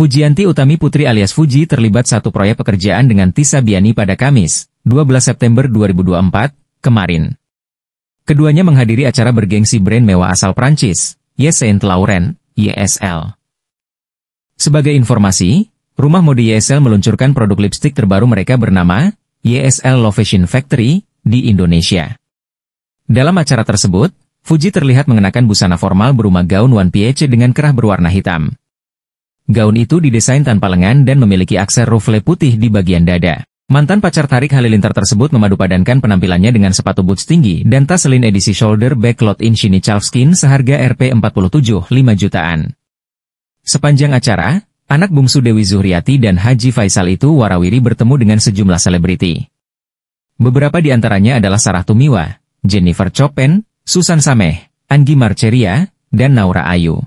Fujianti Utami Putri alias Fuji terlibat satu proyek pekerjaan dengan Tisa Biani pada Kamis, 12 September 2024, kemarin. Keduanya menghadiri acara bergengsi brand mewah asal Prancis, Yes Saint Laurent, YSL. Sebagai informasi, rumah mode YSL meluncurkan produk lipstik terbaru mereka bernama YSL Love Fashion Factory di Indonesia. Dalam acara tersebut, Fuji terlihat mengenakan busana formal berumah gaun one piece dengan kerah berwarna hitam. Gaun itu didesain tanpa lengan dan memiliki aksen ruffle putih di bagian dada. Mantan pacar Tarik Halilintar tersebut memadupadankan penampilannya dengan sepatu boots tinggi dan tas selin edisi shoulder shiny chalf skin seharga Rp47,5 jutaan. Sepanjang acara, anak bungsu Dewi Zuhriati dan Haji Faisal itu warawiri bertemu dengan sejumlah selebriti. Beberapa di antaranya adalah Sarah Tumiwa, Jennifer Chopin, Susan Sameh, Anggi Marceria, dan Naura Ayu.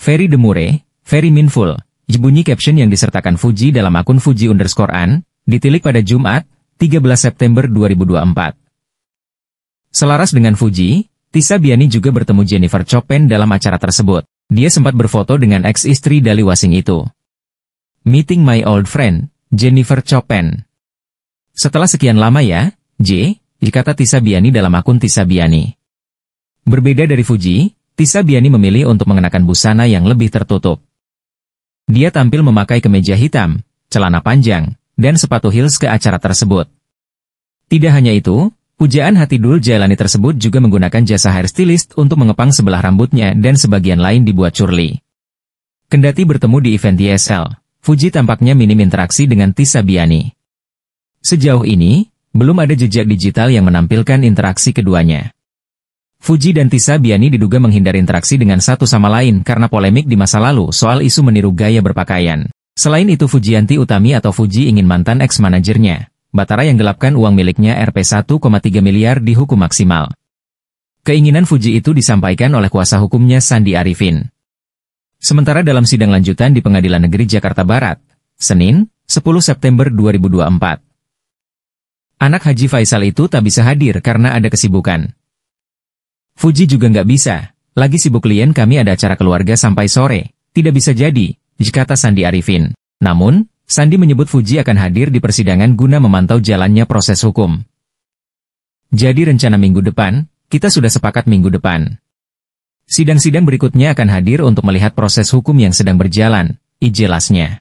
Ferry Demure, Very meaningful. Bunyi caption yang disertakan Fuji dalam akun Fuji underscore An, ditilik pada Jumat, 13 September 2024. Selaras dengan Fuji, Tisa Biani juga bertemu Jennifer Chopin dalam acara tersebut. Dia sempat berfoto dengan ex-istri Dali Wasing itu. Meeting my old friend, Jennifer Chopin. Setelah sekian lama ya, J, kata Tisa Biani dalam akun Tisa Biani. Berbeda dari Fuji, Tisa Biani memilih untuk mengenakan busana yang lebih tertutup. Dia tampil memakai kemeja hitam, celana panjang, dan sepatu heels ke acara tersebut. Tidak hanya itu, pujaan hati Dul Jailani tersebut juga menggunakan jasa hairstylist untuk mengepang sebelah rambutnya dan sebagian lain dibuat curly. Kendati bertemu di event DSL, Fuji tampaknya minim interaksi dengan Tisa Biani. Sejauh ini, belum ada jejak digital yang menampilkan interaksi keduanya. Fuji dan Tisa Biani diduga menghindari interaksi dengan satu sama lain karena polemik di masa lalu soal isu meniru gaya berpakaian. Selain itu Fujianti Utami atau Fuji ingin mantan ex-manajernya, Batara yang gelapkan uang miliknya Rp 1,3 miliar dihukum maksimal. Keinginan Fuji itu disampaikan oleh kuasa hukumnya Sandi Arifin. Sementara dalam sidang lanjutan di Pengadilan Negeri Jakarta Barat, Senin, 10 September 2024. Anak Haji Faisal itu tak bisa hadir karena ada kesibukan. Fuji juga nggak bisa. Lagi sibuk klien kami ada acara keluarga sampai sore. Tidak bisa jadi, kata Sandi Arifin. Namun, Sandi menyebut Fuji akan hadir di persidangan guna memantau jalannya proses hukum. Jadi rencana minggu depan, kita sudah sepakat minggu depan. Sidang-sidang berikutnya akan hadir untuk melihat proses hukum yang sedang berjalan, ijelasnya.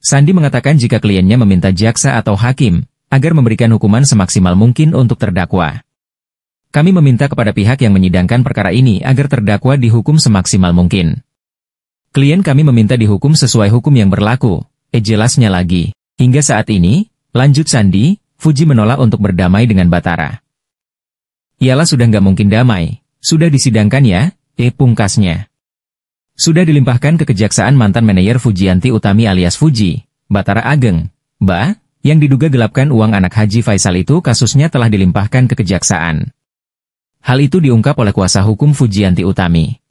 Sandi mengatakan jika kliennya meminta jaksa atau hakim, agar memberikan hukuman semaksimal mungkin untuk terdakwa. Kami meminta kepada pihak yang menyidangkan perkara ini agar terdakwa dihukum semaksimal mungkin. Klien kami meminta dihukum sesuai hukum yang berlaku. Eh jelasnya lagi. Hingga saat ini, lanjut Sandi, Fuji menolak untuk berdamai dengan Batara. Ialah sudah nggak mungkin damai. Sudah disidangkan ya, eh pungkasnya. Sudah dilimpahkan ke kejaksaan mantan manajer Fujianti Utami alias Fuji, Batara Ageng, Ba, yang diduga gelapkan uang anak Haji Faisal itu kasusnya telah dilimpahkan ke kejaksaan. Hal itu diungkap oleh kuasa hukum Fujianti Utami.